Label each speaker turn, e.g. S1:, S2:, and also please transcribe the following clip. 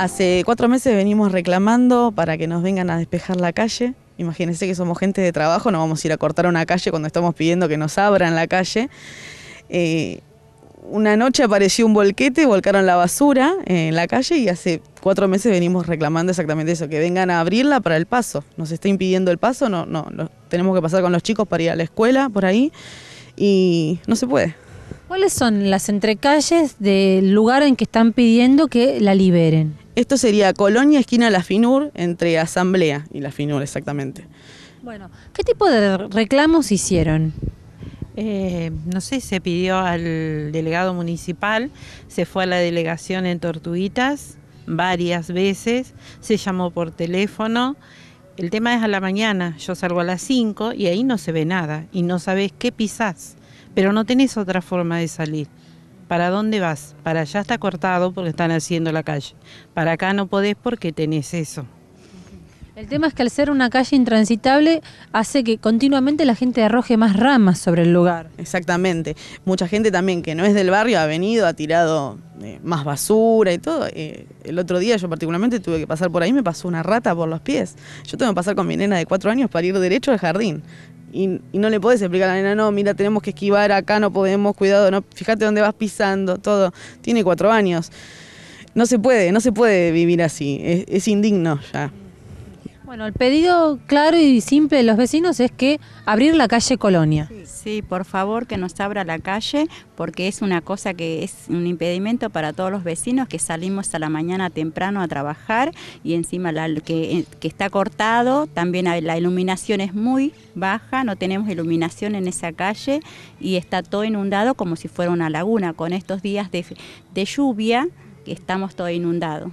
S1: Hace cuatro meses venimos reclamando para que nos vengan a despejar la calle. Imagínense que somos gente de trabajo, no vamos a ir a cortar una calle cuando estamos pidiendo que nos abran la calle. Eh, una noche apareció un volquete, volcaron la basura en la calle y hace cuatro meses venimos reclamando exactamente eso, que vengan a abrirla para el paso. Nos está impidiendo el paso, no, no, tenemos que pasar con los chicos para ir a la escuela por ahí y no se puede.
S2: ¿Cuáles son las entrecalles del lugar en que están pidiendo que la liberen?
S1: Esto sería Colonia, esquina La Finur, entre Asamblea y La Finur exactamente. Bueno, ¿qué tipo de reclamos hicieron?
S3: Eh, no sé, se pidió al delegado municipal, se fue a la delegación en Tortuguitas varias veces, se llamó por teléfono. El tema es a la mañana, yo salgo a las 5 y ahí no se ve nada y no sabes qué pisás, pero no tenés otra forma de salir. ¿Para dónde vas? Para allá está cortado porque están haciendo la calle. Para acá no podés porque tenés eso.
S2: El tema es que al ser una calle intransitable
S1: hace que continuamente la gente arroje más ramas sobre el lugar. Exactamente. Mucha gente también que no es del barrio ha venido, ha tirado eh, más basura y todo. Eh, el otro día yo particularmente tuve que pasar por ahí, me pasó una rata por los pies. Yo tengo que pasar con mi nena de cuatro años para ir derecho al jardín. Y, no le puedes explicar a la nena, no, mira, tenemos que esquivar acá, no podemos, cuidado, no, fíjate dónde vas pisando, todo. Tiene cuatro años. No se puede, no se puede vivir así, es indigno ya.
S2: Bueno, el pedido claro y simple de los vecinos es que abrir la calle Colonia.
S4: Sí, por favor que nos abra la calle porque es una cosa que es un impedimento para todos los vecinos que salimos a la mañana temprano a trabajar y encima la, que, que está cortado, también la iluminación es muy baja, no tenemos iluminación en esa calle y está todo inundado como si fuera una laguna con estos días de, de lluvia que estamos todo inundado.